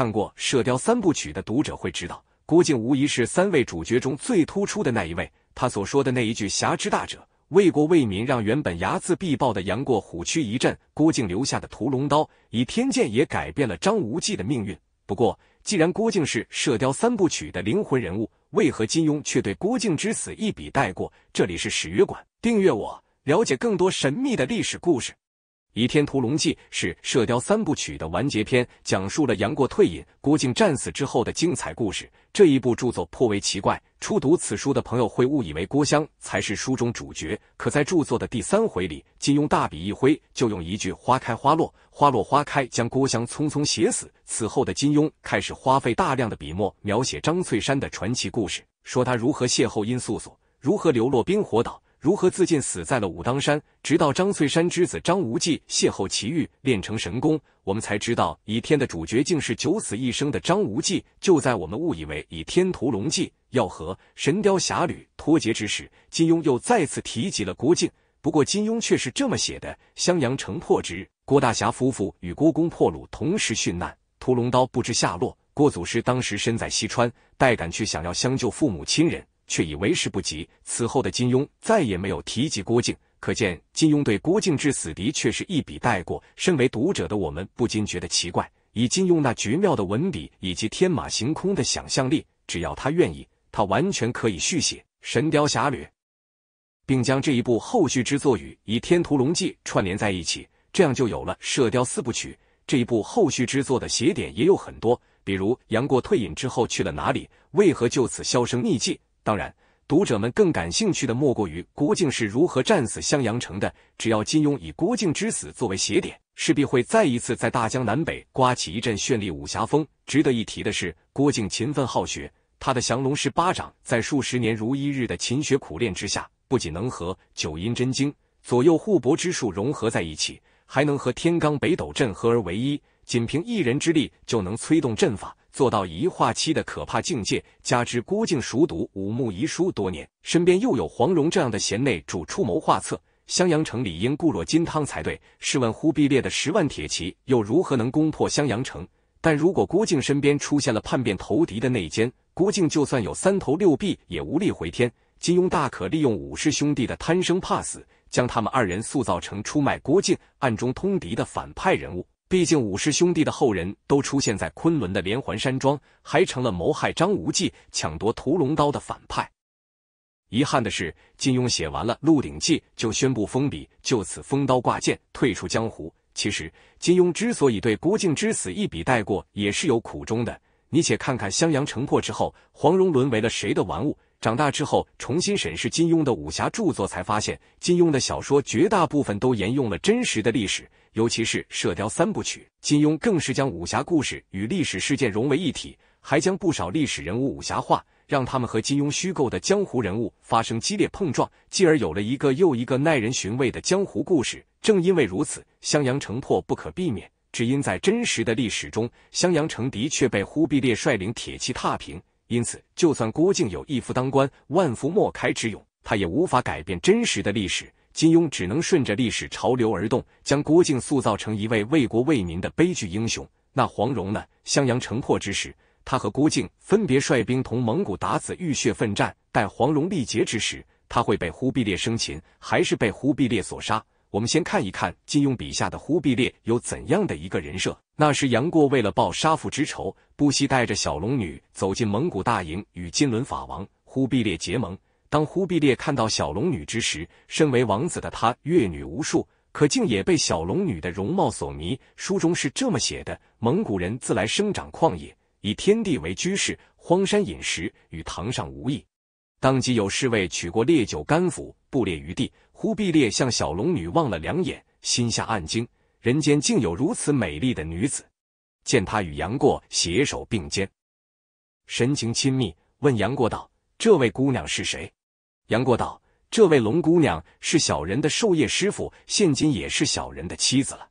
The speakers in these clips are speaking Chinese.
看过《射雕三部曲》的读者会知道，郭靖无疑是三位主角中最突出的那一位。他所说的那一句“侠之大者，为国为民”，让原本睚眦必报的杨过虎躯一震。郭靖留下的屠龙刀，以天剑也改变了张无忌的命运。不过，既然郭靖是《射雕三部曲》的灵魂人物，为何金庸却对郭靖之死一笔带过？这里是史约馆，订阅我，了解更多神秘的历史故事。《倚天屠龙记》是《射雕三部曲》的完结篇，讲述了杨过退隐、郭靖战死之后的精彩故事。这一部著作颇为奇怪，初读此书的朋友会误以为郭襄才是书中主角，可在著作的第三回里，金庸大笔一挥，就用一句“花开花落，花落花开”将郭襄匆匆写死。此后的金庸开始花费大量的笔墨描写张翠山的传奇故事，说他如何邂逅殷素素，如何流落冰火岛。如何自尽死在了武当山？直到张翠山之子张无忌邂逅奇遇，练成神功，我们才知道倚天的主角竟是九死一生的张无忌。就在我们误以为倚天屠龙记要和神雕侠侣脱节之时，金庸又再次提及了郭靖。不过金庸却是这么写的：襄阳城破之日，郭大侠夫妇与郭公破虏同时殉难，屠龙刀不知下落。郭祖师当时身在西川，带赶去想要相救父母亲人。却已为时不及。此后的金庸再也没有提及郭靖，可见金庸对郭靖之死敌却是一笔带过。身为读者的我们不禁觉得奇怪：以金庸那绝妙的文笔以及天马行空的想象力，只要他愿意，他完全可以续写《神雕侠侣》，并将这一部后续之作与《倚天屠龙记》串联在一起，这样就有了《射雕四部曲》。这一部后续之作的写点也有很多，比如杨过退隐之后去了哪里？为何就此销声匿迹？当然，读者们更感兴趣的莫过于郭靖是如何战死襄阳城的。只要金庸以郭靖之死作为写点，势必会再一次在大江南北刮起一阵绚丽武侠风。值得一提的是，郭靖勤奋好学，他的降龙十八掌在数十年如一日的勤学苦练之下，不仅能和九阴真经、左右互搏之术融合在一起，还能和天罡北斗阵合而为一。仅凭一人之力就能催动阵法，做到一化七的可怕境界，加之郭靖熟读武穆遗书多年，身边又有黄蓉这样的贤内助出谋划策，襄阳城理应固若金汤才对。试问忽必烈的十万铁骑又如何能攻破襄阳城？但如果郭靖身边出现了叛变投敌的内奸，郭靖就算有三头六臂也无力回天。金庸大可利用武氏兄弟的贪生怕死，将他们二人塑造成出卖郭靖、暗中通敌的反派人物。毕竟武氏兄弟的后人都出现在昆仑的连环山庄，还成了谋害张无忌、抢夺屠龙刀的反派。遗憾的是，金庸写完了《鹿鼎记》就宣布封笔，就此封刀挂剑，退出江湖。其实，金庸之所以对郭靖之死一笔带过，也是有苦衷的。你且看看襄阳城破之后，黄蓉沦为了谁的玩物？长大之后，重新审视金庸的武侠著作，才发现金庸的小说绝大部分都沿用了真实的历史，尤其是《射雕三部曲》，金庸更是将武侠故事与历史事件融为一体，还将不少历史人物武侠化，让他们和金庸虚构的江湖人物发生激烈碰撞，继而有了一个又一个耐人寻味的江湖故事。正因为如此，襄阳城破不可避免。只因在真实的历史中，襄阳城的确被忽必烈率领铁骑踏平。因此，就算郭靖有一夫当关，万夫莫开之勇，他也无法改变真实的历史。金庸只能顺着历史潮流而动，将郭靖塑造成一位为国为民的悲剧英雄。那黄蓉呢？襄阳城破之时，他和郭靖分别率兵同蒙古达子浴血奋战。待黄蓉力竭之时，他会被忽必烈生擒，还是被忽必烈所杀？我们先看一看金庸笔下的忽必烈有怎样的一个人设。那时，杨过为了报杀父之仇，不惜带着小龙女走进蒙古大营，与金轮法王忽必烈结盟。当忽必烈看到小龙女之时，身为王子的他阅女无数，可竟也被小龙女的容貌所迷。书中是这么写的：蒙古人自来生长旷野，以天地为居室，荒山饮食与堂上无异。当即有侍卫取过烈酒甘服，布列于地。忽必烈向小龙女望了两眼，心下暗惊。人间竟有如此美丽的女子，见他与杨过携手并肩，神情亲密，问杨过道：“这位姑娘是谁？”杨过道：“这位龙姑娘是小人的授业师傅，现今也是小人的妻子了。”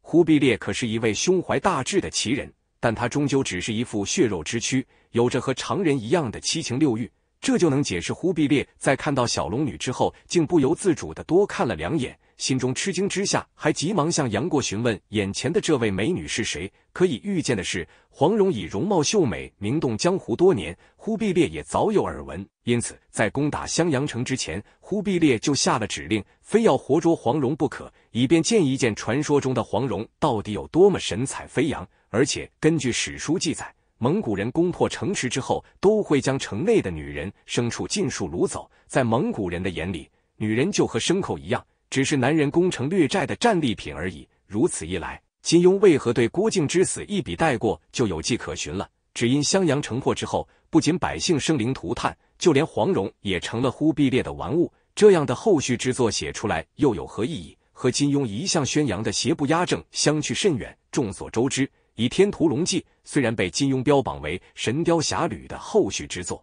忽必烈可是一位胸怀大志的奇人，但他终究只是一副血肉之躯，有着和常人一样的七情六欲，这就能解释忽必烈在看到小龙女之后，竟不由自主的多看了两眼。心中吃惊之下，还急忙向杨过询问眼前的这位美女是谁。可以预见的是，黄蓉以容貌秀美名动江湖多年，忽必烈也早有耳闻。因此，在攻打襄阳城之前，忽必烈就下了指令，非要活捉黄蓉不可，以便见一见传说中的黄蓉到底有多么神采飞扬。而且，根据史书记载，蒙古人攻破城池之后，都会将城内的女人、牲畜尽数掳走。在蒙古人的眼里，女人就和牲口一样。只是男人攻城掠寨的战利品而已。如此一来，金庸为何对郭靖之死一笔带过，就有迹可循了？只因襄阳城破之后，不仅百姓生灵涂炭，就连黄蓉也成了忽必烈的玩物。这样的后续之作写出来又有何意义？和金庸一向宣扬的“邪不压正”相去甚远。众所周知，《倚天屠龙记》虽然被金庸标榜为《神雕侠侣》的后续之作，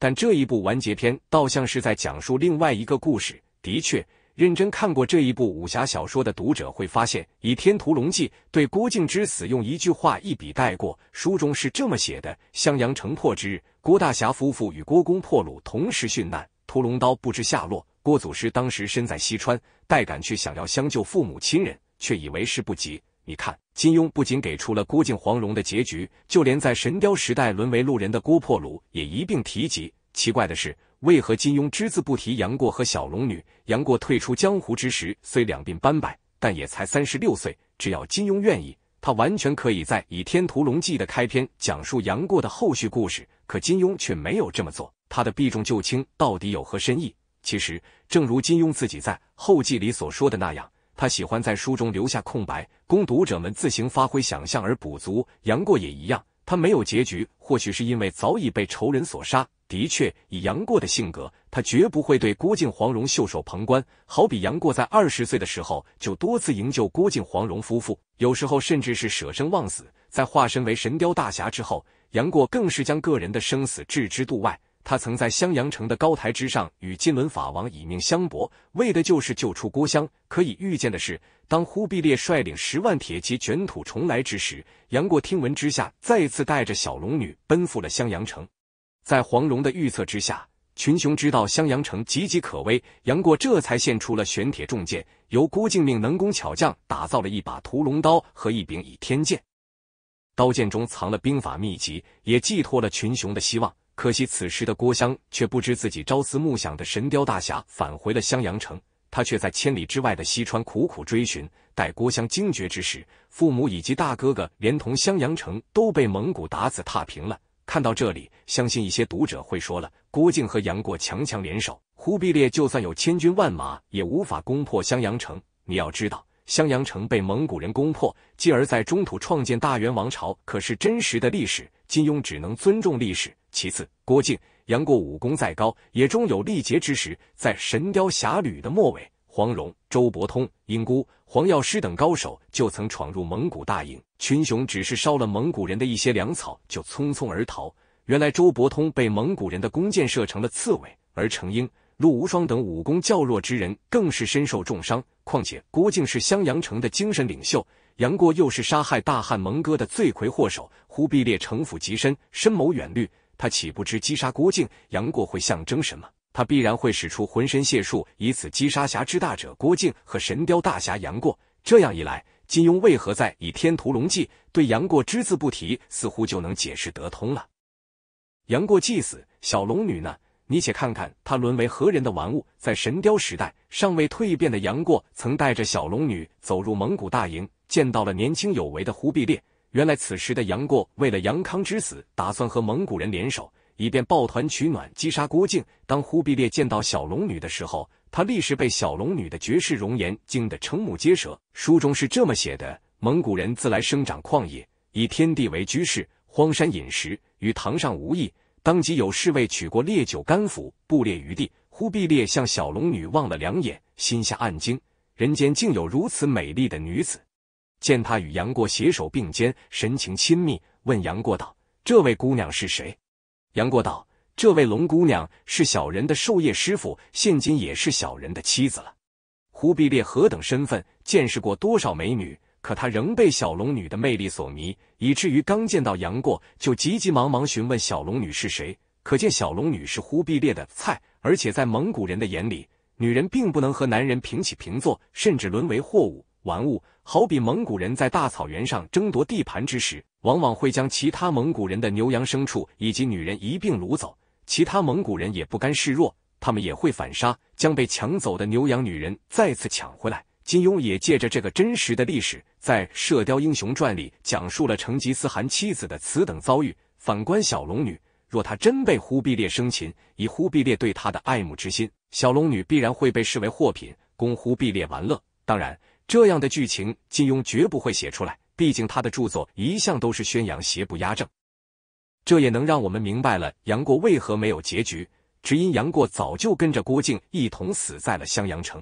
但这一部完结篇倒像是在讲述另外一个故事。的确。认真看过这一部武侠小说的读者会发现，《倚天屠龙记》对郭靖之死用一句话一笔带过。书中是这么写的：襄阳城破之日，郭大侠夫妇与郭公破虏同时殉难，屠龙刀不知下落。郭祖师当时身在西川，待赶去想要相救父母亲人，却以为是不及。你看，金庸不仅给出了郭靖、黄蓉的结局，就连在神雕时代沦为路人的郭破虏也一并提及。奇怪的是。为何金庸只字不提杨过和小龙女？杨过退出江湖之时，虽两鬓斑白，但也才三十六岁。只要金庸愿意，他完全可以在《倚天屠龙记》的开篇讲述杨过的后续故事。可金庸却没有这么做，他的避重就轻到底有何深意？其实，正如金庸自己在后记里所说的那样，他喜欢在书中留下空白，供读者们自行发挥想象而补足。杨过也一样，他没有结局，或许是因为早已被仇人所杀。的确，以杨过的性格，他绝不会对郭靖、黄蓉袖手旁观。好比杨过在二十岁的时候，就多次营救郭靖、黄蓉夫妇，有时候甚至是舍生忘死。在化身为神雕大侠之后，杨过更是将个人的生死置之度外。他曾在襄阳城的高台之上与金轮法王以命相搏，为的就是救出郭襄。可以预见的是，当忽必烈率领十万铁骑卷土重来之时，杨过听闻之下，再次带着小龙女奔赴了襄阳城。在黄蓉的预测之下，群雄知道襄阳城岌岌可危，杨过这才献出了玄铁重剑，由郭靖命能工巧匠打造了一把屠龙刀和一柄倚天剑，刀剑中藏了兵法秘籍，也寄托了群雄的希望。可惜此时的郭襄却不知自己朝思暮想的神雕大侠返回了襄阳城，他却在千里之外的西川苦苦追寻。待郭襄惊觉之时，父母以及大哥哥连同襄阳城都被蒙古达子踏平了。看到这里，相信一些读者会说了：郭靖和杨过强强联手，忽必烈就算有千军万马，也无法攻破襄阳城。你要知道，襄阳城被蒙古人攻破，继而在中土创建大元王朝，可是真实的历史。金庸只能尊重历史。其次，郭靖、杨过武功再高，也终有力竭之时。在《神雕侠侣》的末尾。黄蓉、周伯通、英姑、黄药师等高手就曾闯入蒙古大营，群雄只是烧了蒙古人的一些粮草，就匆匆而逃。原来周伯通被蒙古人的弓箭射成了刺猬，而程英、陆无双等武功较弱之人更是身受重伤。况且郭靖是襄阳城的精神领袖，杨过又是杀害大汉蒙哥的罪魁祸首，忽必烈城府极深，深谋远虑，他岂不知击杀郭靖、杨过会象征什么？他必然会使出浑身解数，以此击杀侠之大者郭靖和神雕大侠杨过。这样一来，金庸为何在《以天屠龙记》对杨过只字不提，似乎就能解释得通了。杨过既死，小龙女呢？你且看看他沦为何人的玩物。在神雕时代，尚未蜕变的杨过曾带着小龙女走入蒙古大营，见到了年轻有为的忽必烈。原来此时的杨过为了杨康之死，打算和蒙古人联手。以便抱团取暖，击杀郭靖。当忽必烈见到小龙女的时候，他立时被小龙女的绝世容颜惊得瞠目结舌。书中是这么写的：蒙古人自来生长旷野，以天地为居室，荒山饮食，与堂上无异。当即有侍卫取过烈酒甘腐，布列于地。忽必烈向小龙女望了两眼，心下暗惊：人间竟有如此美丽的女子！见他与杨过携手并肩，神情亲密，问杨过道：“这位姑娘是谁？”杨过道：“这位龙姑娘是小人的授业师傅，现今也是小人的妻子了。”忽必烈何等身份，见识过多少美女，可他仍被小龙女的魅力所迷，以至于刚见到杨过就急急忙忙询问小龙女是谁。可见小龙女是忽必烈的菜，而且在蒙古人的眼里，女人并不能和男人平起平坐，甚至沦为货物。玩物，好比蒙古人在大草原上争夺地盘之时，往往会将其他蒙古人的牛羊牲畜以及女人一并掳走。其他蒙古人也不甘示弱，他们也会反杀，将被抢走的牛羊女人再次抢回来。金庸也借着这个真实的历史，在《射雕英雄传》里讲述了成吉思汗妻子的此等遭遇。反观小龙女，若她真被忽必烈生擒，以忽必烈对她的爱慕之心，小龙女必然会被视为货品，供忽必烈玩乐。当然。这样的剧情，金庸绝不会写出来。毕竟他的著作一向都是宣扬邪不压正，这也能让我们明白了杨过为何没有结局，只因杨过早就跟着郭靖一同死在了襄阳城。